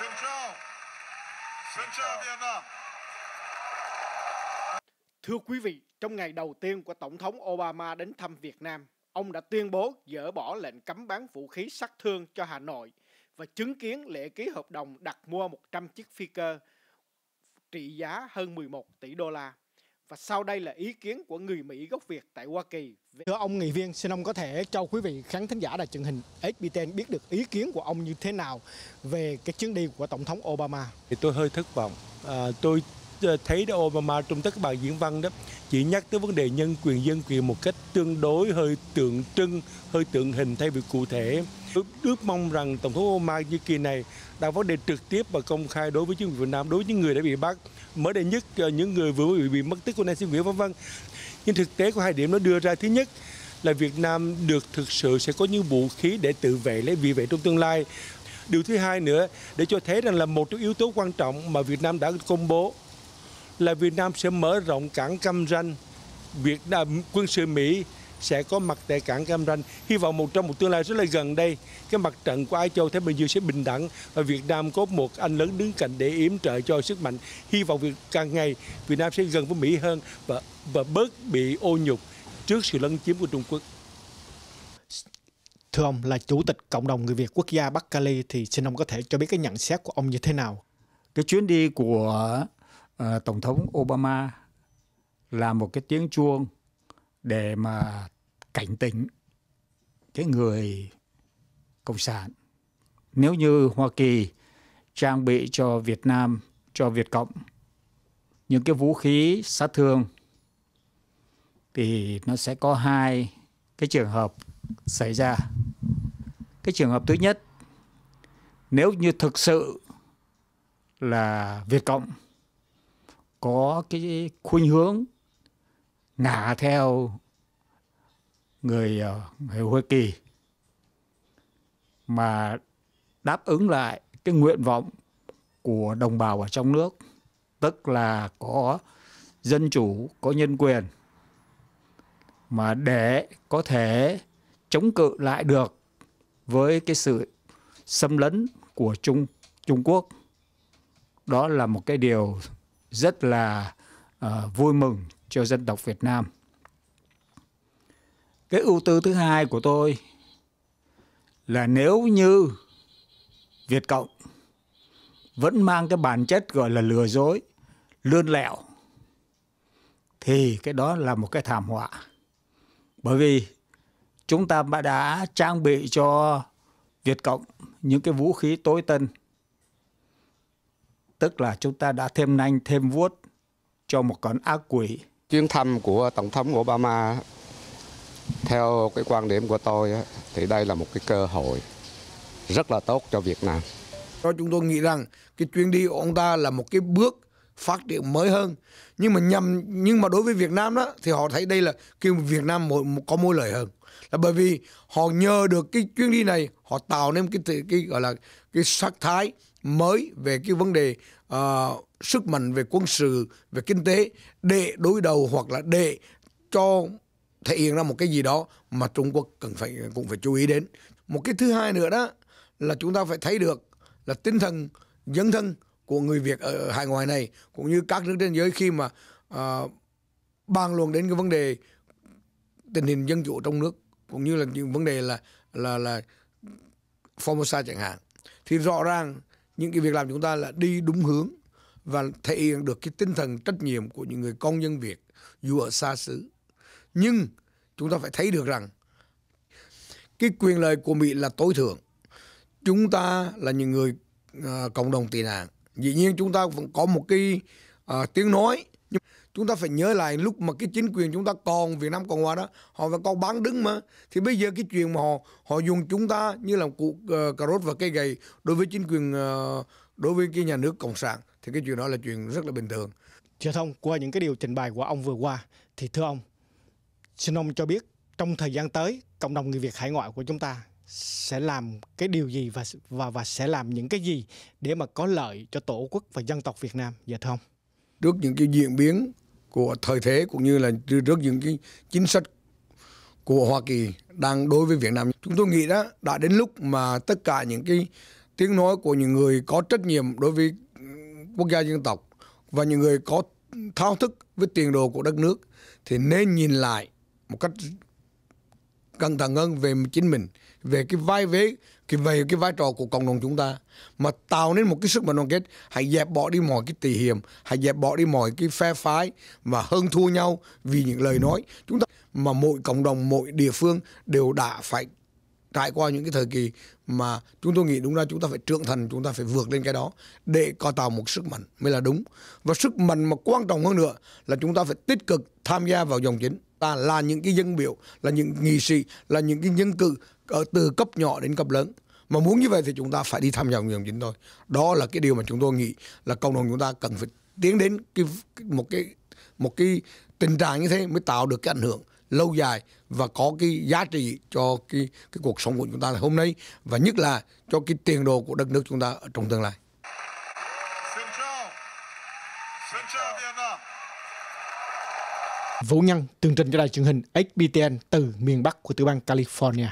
Xin chào. Xin chào Việt Nam. Thưa quý vị, trong ngày đầu tiên của Tổng thống Obama đến thăm Việt Nam, ông đã tuyên bố dỡ bỏ lệnh cấm bán vũ khí sát thương cho Hà Nội và chứng kiến lễ ký hợp đồng đặt mua 100 chiếc phi cơ trị giá hơn 11 tỷ đô la. Và sau đây là ý kiến của người Mỹ gốc Việt tại Hoa Kỳ. Thưa ông nghị viên, xin ông có thể cho quý vị khán thính giả đài truyền hình XBTN biết được ý kiến của ông như thế nào về cái chuyến đi của Tổng thống Obama. Thì tôi hơi thất vọng. À, tôi Ờ, thấy đó Obama trong tất các bài diễn văn đó chỉ nhắc tới vấn đề nhân quyền dân quyền một cách tương đối hơi tượng trưng, hơi tượng hình thay vì cụ thể. Ước, mong rằng Tổng thống Obama như kỳ này đặt vấn đề trực tiếp và công khai đối với chính quyền Việt Nam, đối với những người đã bị bắt, mới đây nhất ờ, những người vừa bị, bị mất tích của Nancy Nguyễn vân vân. Nhưng thực tế của hai điểm nó đưa ra thứ nhất là Việt Nam được thực sự sẽ có những vũ khí để tự vệ lấy vì vệ trong tương lai Điều thứ hai nữa để cho thấy rằng là một trong yếu tố quan trọng mà Việt Nam đã công bố là Việt Nam sẽ mở rộng cảng Cam Ranh. Việt Nam, quân sự Mỹ sẽ có mặt tại cảng Cam Ranh. Hy vọng một trong một tương lai rất là gần đây, cái mặt trận của Á Châu Thái Bình Dương sẽ bình đẳng và Việt Nam có một anh lớn đứng cạnh để yểm trợ cho sức mạnh. Hy vọng việc càng ngày Việt Nam sẽ gần với Mỹ hơn và và bớt bị ô nhục trước sự lấn chiếm của Trung Quốc. Thưa ông, là Chủ tịch Cộng đồng Người Việt Quốc gia Bắc Cali thì xin ông có thể cho biết cái nhận xét của ông như thế nào? Cái chuyến đi của Ờ, tổng thống Obama là một cái tiếng chuông để mà cảnh tỉnh cái người cộng sản nếu như Hoa Kỳ trang bị cho Việt Nam cho Việt Cộng những cái vũ khí sát thương thì nó sẽ có hai cái trường hợp xảy ra cái trường hợp thứ nhất nếu như thực sự là Việt Cộng có cái khuynh hướng ngả theo người ờ, người Hoa Kỳ mà đáp ứng lại cái nguyện vọng của đồng bào ở trong nước tức là có dân chủ có nhân quyền mà để có thể chống cự lại được với cái sự xâm lấn của Trung Trung Quốc đó là một cái điều rất là uh, vui mừng cho dân tộc Việt Nam. Cái ưu tư thứ hai của tôi là nếu như Việt Cộng vẫn mang cái bản chất gọi là lừa dối, lươn lẹo thì cái đó là một cái thảm họa. Bởi vì chúng ta đã trang bị cho Việt Cộng những cái vũ khí tối tân tức là chúng ta đã thêm nanh thêm vuốt cho một con ác quỷ. Chuyến thăm của Tổng thống Obama theo cái quan điểm của tôi thì đây là một cái cơ hội rất là tốt cho Việt Nam. Cho chúng tôi nghĩ rằng cái chuyến đi của ông ta là một cái bước phát triển mới hơn nhưng mà nhằm nhưng mà đối với Việt Nam đó thì họ thấy đây là cái Việt Nam có mối lợi hơn là bởi vì họ nhờ được cái chuyến đi này họ tạo nên cái cái, gọi là cái sắc thái mới về cái vấn đề uh, sức mạnh về quân sự về kinh tế để đối đầu hoặc là để cho thể hiện ra một cái gì đó mà Trung Quốc cần phải cũng phải chú ý đến một cái thứ hai nữa đó là chúng ta phải thấy được là tinh thần dân thân của người Việt ở hải ngoại này cũng như các nước trên giới khi mà uh, bàn luận đến cái vấn đề tình hình dân chủ trong nước cũng như là những vấn đề là là là Formosa chẳng hạn thì rõ ràng những cái việc làm chúng ta là đi đúng hướng và thể hiện được cái tinh thần trách nhiệm của những người công dân Việt dù ở xa xứ nhưng chúng ta phải thấy được rằng cái quyền lợi của Mỹ là tối thượng chúng ta là những người uh, cộng đồng tị nạn dĩ nhiên chúng ta vẫn có một cái uh, tiếng nói nhưng chúng ta phải nhớ lại lúc mà cái chính quyền chúng ta còn Việt Nam Cộng Hòa đó họ vẫn còn bán đứng mà thì bây giờ cái chuyện mà họ họ dùng chúng ta như là cụ uh, ờ, cà rốt và cây gậy đối với chính quyền uh, đối với cái nhà nước cộng sản thì cái chuyện đó là chuyện rất là bình thường. Thưa thông qua những cái điều trình bày của ông vừa qua thì thưa ông xin ông cho biết trong thời gian tới cộng đồng người Việt hải ngoại của chúng ta sẽ làm cái điều gì và và và sẽ làm những cái gì để mà có lợi cho tổ quốc và dân tộc Việt Nam dạ thưa ông? Trước những cái diễn biến của thời thế cũng như là từ trước những cái chính sách của Hoa Kỳ đang đối với Việt Nam. Chúng tôi nghĩ đó đã đến lúc mà tất cả những cái tiếng nói của những người có trách nhiệm đối với quốc gia dân tộc và những người có thao thức với tiền đồ của đất nước thì nên nhìn lại một cách cẩn thận hơn về chính mình về cái vai vế cái về cái vai trò của cộng đồng chúng ta mà tạo nên một cái sức mạnh đoàn kết hãy dẹp bỏ đi mọi cái tỉ hiểm hãy dẹp bỏ đi mọi cái phe phái và hơn thua nhau vì những lời nói chúng ta mà mỗi cộng đồng mỗi địa phương đều đã phải trải qua những cái thời kỳ mà chúng tôi nghĩ đúng ra chúng ta phải trưởng thành chúng ta phải vượt lên cái đó để có tạo một sức mạnh mới là đúng và sức mạnh mà quan trọng hơn nữa là chúng ta phải tích cực tham gia vào dòng chính ta là những cái dân biểu là những nghị sĩ là những cái nhân cử ở từ cấp nhỏ đến cấp lớn mà muốn như vậy thì chúng ta phải đi tham gia nguyện chính thôi đó là cái điều mà chúng tôi nghĩ là cộng đồng chúng ta cần phải tiến đến cái, một cái một cái tình trạng như thế mới tạo được cái ảnh hưởng lâu dài và có cái giá trị cho cái cái cuộc sống của chúng ta hôm nay và nhất là cho cái tiền đồ của đất nước chúng ta ở trong tương lai. Xin chào. Xin chào Việt Nam. Vũ Nhân, tường trình cho đài truyền hình HBTN từ miền Bắc của tiểu bang California.